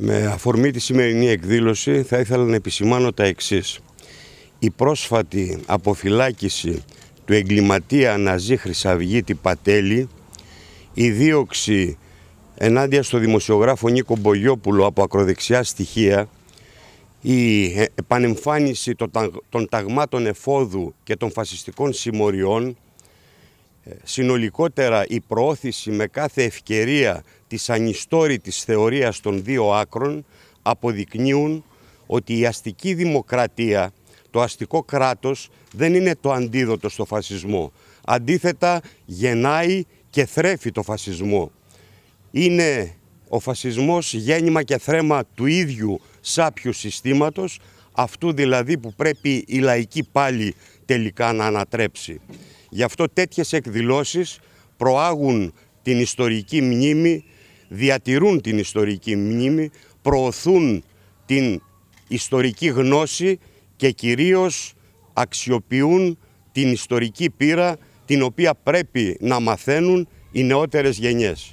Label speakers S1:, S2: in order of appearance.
S1: Με αφορμή τη σημερινή εκδήλωση θα ήθελα να επισημάνω τα εξής. Η πρόσφατη αποφυλάκηση του εγκληματία Ναζί Χρυσαυγίτη Πατέλη, η δίωξη ενάντια στο δημοσιογράφο Νίκο Μπογιόπουλο από ακροδεξιά στοιχεία, η επανεμφάνιση των ταγμάτων εφόδου και των φασιστικών συμμοριών, ε, συνολικότερα η προώθηση με κάθε ευκαιρία της ανιστόρητης θεωρίας των δύο άκρων αποδεικνύουν ότι η αστική δημοκρατία, το αστικό κράτος δεν είναι το αντίδοτο στο φασισμό. Αντίθετα γεννάει και θρέφει το φασισμό. Είναι ο φασισμός γέννημα και θρέμα του ίδιου σάπιου συστήματος, αυτού δηλαδή που πρέπει η λαϊκή πάλι τελικά να ανατρέψει. Γι' αυτό τέτοιες εκδηλώσεις προάγουν την ιστορική μνήμη, διατηρούν την ιστορική μνήμη, προωθούν την ιστορική γνώση και κυρίως αξιοποιούν την ιστορική πείρα την οποία πρέπει να μαθαίνουν οι νεότερες γενιές.